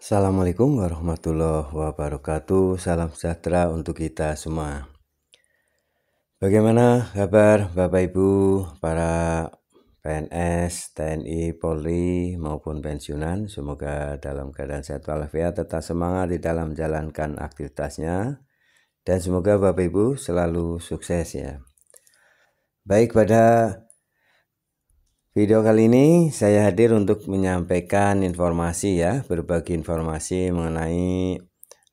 Assalamualaikum warahmatullahi wabarakatuh. Salam sejahtera untuk kita semua. Bagaimana kabar Bapak Ibu, para PNS, TNI, Polri maupun pensiunan? Semoga dalam keadaan sehat walafiat, tetap semangat di dalam menjalankan aktivitasnya dan semoga Bapak Ibu selalu sukses ya. Baik pada Video kali ini saya hadir untuk menyampaikan informasi ya, berbagi informasi mengenai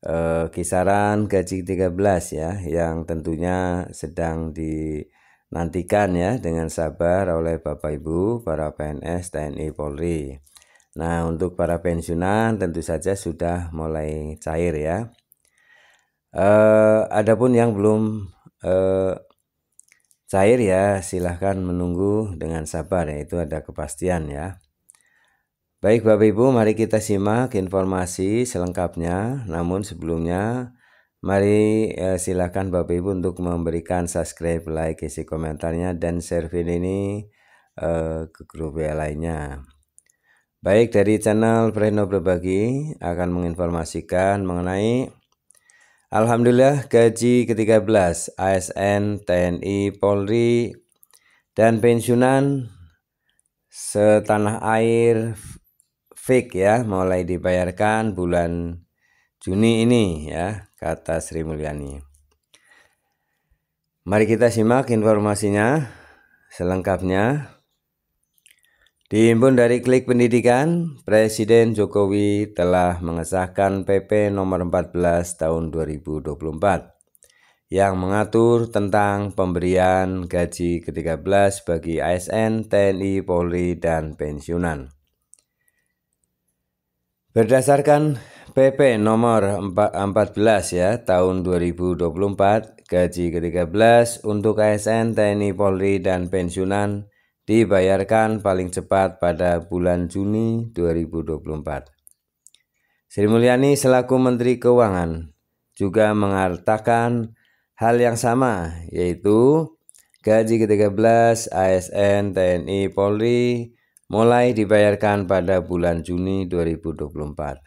e, kisaran gaji 13 ya yang tentunya sedang dinantikan ya dengan sabar oleh Bapak Ibu para PNS TNI Polri. Nah, untuk para pensiunan tentu saja sudah mulai cair ya. E, adapun yang belum e, cair ya silahkan menunggu dengan sabar ya itu ada kepastian ya. Baik Bapak Ibu mari kita simak informasi selengkapnya namun sebelumnya mari eh, silahkan Bapak Ibu untuk memberikan subscribe, like, isi komentarnya dan share video ini eh, ke grup WA lainnya. Baik dari channel Preno Berbagi akan menginformasikan mengenai Alhamdulillah gaji ke-13 ASN, TNI, Polri, dan pensiunan setanah air fake ya mulai dibayarkan bulan Juni ini ya kata Sri Mulyani. Mari kita simak informasinya selengkapnya. Dihimpun dari Klik Pendidikan, Presiden Jokowi telah mengesahkan PP nomor 14 tahun 2024 yang mengatur tentang pemberian gaji ke-13 bagi ASN, TNI, Polri, dan pensiunan. Berdasarkan PP nomor 14 ya tahun 2024, gaji ke-13 untuk ASN, TNI, Polri, dan pensiunan dibayarkan paling cepat pada bulan Juni 2024. Sri Mulyani selaku Menteri Keuangan juga mengatakan hal yang sama yaitu gaji ke-13 ASN TNI Polri mulai dibayarkan pada bulan Juni 2024.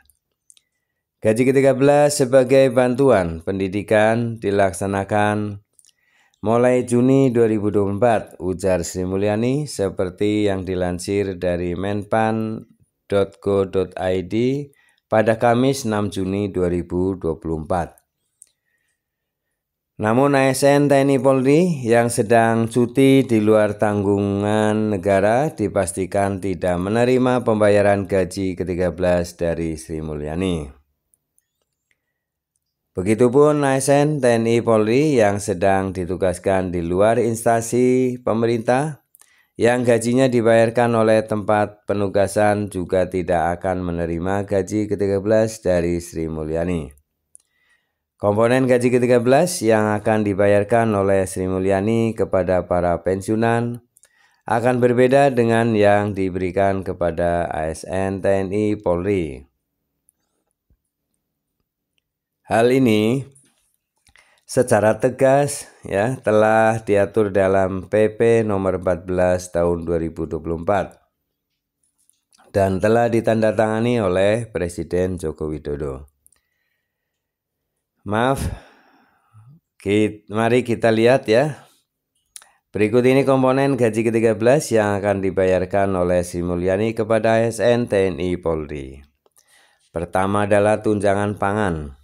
Gaji ke-13 sebagai bantuan pendidikan dilaksanakan Mulai Juni 2024, ujar Sri Mulyani, seperti yang dilansir dari menpan.go.id pada Kamis 6 Juni 2024. Namun ASN TNI Polri yang sedang cuti di luar tanggungan negara dipastikan tidak menerima pembayaran gaji ke-13 dari Sri Mulyani. Begitupun ASN TNI Polri yang sedang ditugaskan di luar instansi pemerintah yang gajinya dibayarkan oleh tempat penugasan juga tidak akan menerima gaji ke-13 dari Sri Mulyani. Komponen gaji ke-13 yang akan dibayarkan oleh Sri Mulyani kepada para pensiunan akan berbeda dengan yang diberikan kepada ASN TNI Polri. Hal ini secara tegas ya telah diatur dalam PP nomor 14 tahun 2024 dan telah ditandatangani oleh Presiden Joko Widodo. Maaf, kita, mari kita lihat ya. Berikut ini komponen gaji ke-13 yang akan dibayarkan oleh Sri Mulyani kepada ASN TNI Polri. Pertama adalah tunjangan pangan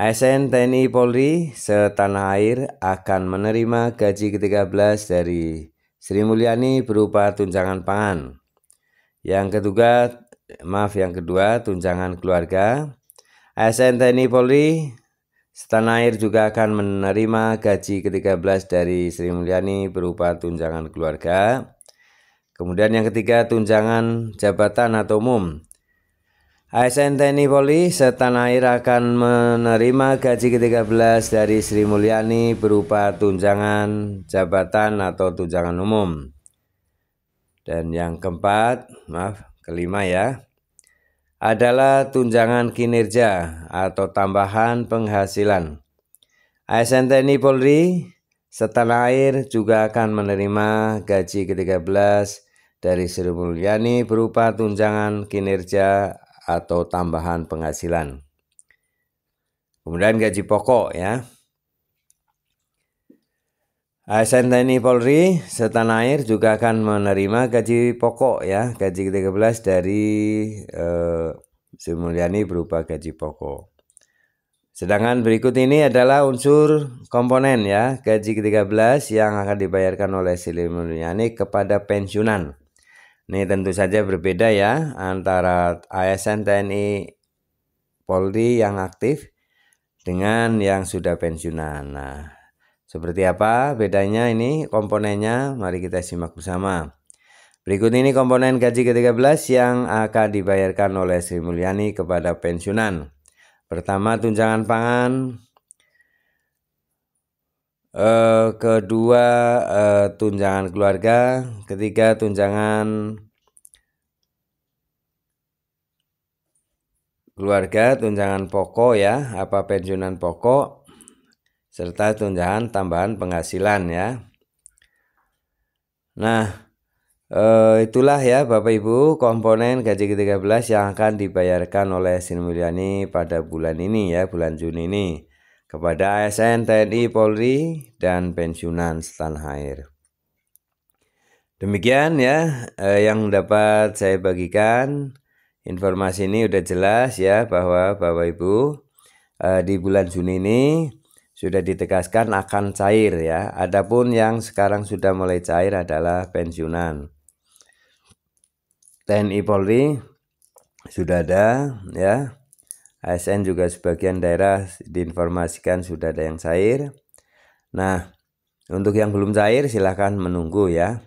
ASN TNI Polri setanah air akan menerima gaji ke-13 dari Sri Mulyani berupa tunjangan pangan. Yang kedua, maaf yang kedua, tunjangan keluarga. ASN TNI Polri setanah air juga akan menerima gaji ke-13 dari Sri Mulyani berupa tunjangan keluarga. Kemudian yang ketiga, tunjangan jabatan atau umum. ASN TNI Polri setanah air akan menerima gaji ke-13 dari Sri Mulyani berupa tunjangan jabatan atau tunjangan umum. Dan yang keempat, maaf, kelima ya, adalah tunjangan kinerja atau tambahan penghasilan. ASN TNI Polri setanah air juga akan menerima gaji ke-13 dari Sri Mulyani berupa tunjangan kinerja atau tambahan penghasilan. Kemudian gaji pokok ya. ASN TNI Polri setan air juga akan menerima gaji pokok ya, gaji ke-13 dari eh, Sri Mulyani berupa gaji pokok. Sedangkan berikut ini adalah unsur komponen ya, gaji ke-13 yang akan dibayarkan oleh Sri Mulyani kepada pensiunan. Ini tentu saja berbeda ya antara ASN TNI Polri yang aktif dengan yang sudah pensiunan. Nah, seperti apa bedanya ini komponennya? Mari kita simak bersama. Berikut ini komponen gaji ke-13 yang akan dibayarkan oleh Sri Mulyani kepada pensiunan. Pertama, tunjangan pangan Eh, kedua uh, tunjangan keluarga, ketiga tunjangan keluarga, tunjangan pokok ya, apa pensiunan pokok serta tunjangan tambahan penghasilan ya. Nah, uh, itulah ya Bapak Ibu komponen gaji ke-13 yang akan dibayarkan oleh Sri Mulyani pada bulan ini ya, bulan Juni ini kepada ASN TNI Polri dan pensiunan setanah air. Demikian ya eh, yang dapat saya bagikan. Informasi ini sudah jelas ya bahwa Bapak Ibu eh, di bulan Juni ini sudah ditegaskan akan cair ya. Adapun yang sekarang sudah mulai cair adalah pensiunan. TNI Polri sudah ada ya ASN juga sebagian daerah diinformasikan sudah ada yang cair. Nah, untuk yang belum cair silahkan menunggu ya.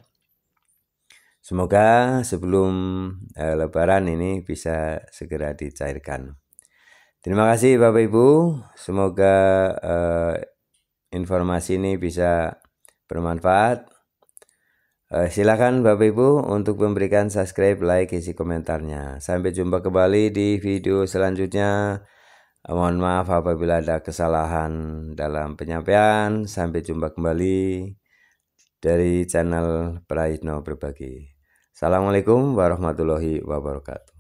Semoga sebelum eh, lebaran ini bisa segera dicairkan. Terima kasih Bapak Ibu. Semoga eh, informasi ini bisa bermanfaat. Uh, silakan Bapak Ibu untuk memberikan subscribe, like, isi komentarnya. Sampai jumpa kembali di video selanjutnya. Uh, mohon maaf apabila ada kesalahan dalam penyampaian. Sampai jumpa kembali dari channel Praitno Berbagi. Assalamualaikum warahmatullahi wabarakatuh.